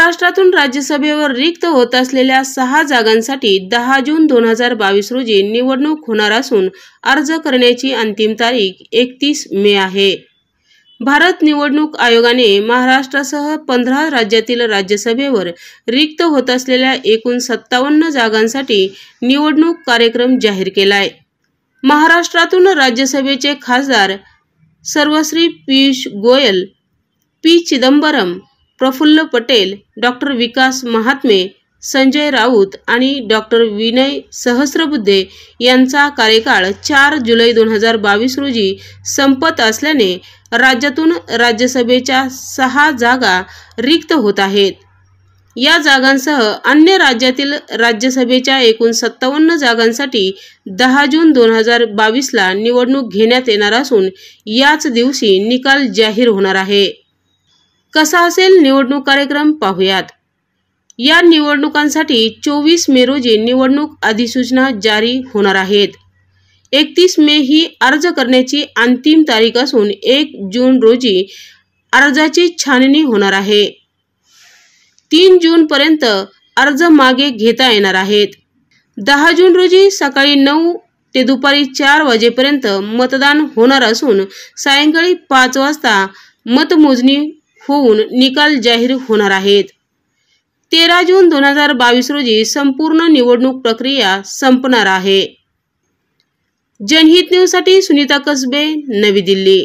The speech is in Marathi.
महाराष्ट्रातून राज्यसभेवर रिक्त होत असलेल्या सहा जागांसाठी दहा जून दोन हजार बावीस रोजी निवडणूक होणार असून अर्ज करण्याची अंतिम तारीख एकतीस मे आहे भारत निवडणूक आयोगाने महाराष्ट्रासह पंधरा राज्यातील राज्यसभेवर रिक्त होत असलेल्या एकूण सत्तावन्न जागांसाठी निवडणूक कार्यक्रम जाहीर केलाय महाराष्ट्रातून राज्यसभेचे खासदार सर्वश्री पियुष गोयल पी चिदंबरम प्रफुल्ल पटेल डॉक्टर विकास महात्मे संजय राऊत आणि डॉक्टर विनय सहस्रबुद्धे यांचा कार्यकाळ चार जुलै दोन हजार बावीस रोजी संपत असल्याने राज्यातून राज्यसभेच्या सहा जागा रिक्त होत आहेत या जागांसह अन्य राज्यातील राज्यसभेच्या एकूण सत्तावन्न जागांसाठी दहा जून दोन हजार बावीसला निवडणूक घेण्यात येणार असून याच दिवशी निकाल जाहीर होणार आहे कसा असेल निवडणूक कार्यक्रम पाहूयात या निवडणुकांसाठी चोवीस मे रोजी निवडणूक अधिसूचना जारी होणार आहेत एकतीस मे ही अर्ज करण्याची अंतिम तारीख असून एक जून रोजी अर्जाची छाननी होणार आहे तीन पर्यंत अर्ज मागे घेता येणार आहेत दहा जून रोजी सकाळी नऊ ते दुपारी चार वाजेपर्यंत मतदान होणार असून सायंकाळी पाच वाजता मतमोजणी होऊन निकाल जाहीर होणार आहेत तेरा जून दोन हजार बावीस रोजी संपूर्ण निवडणूक प्रक्रिया संपणार आहे जनहित साठी सुनीता कसबे नवी दिल्ली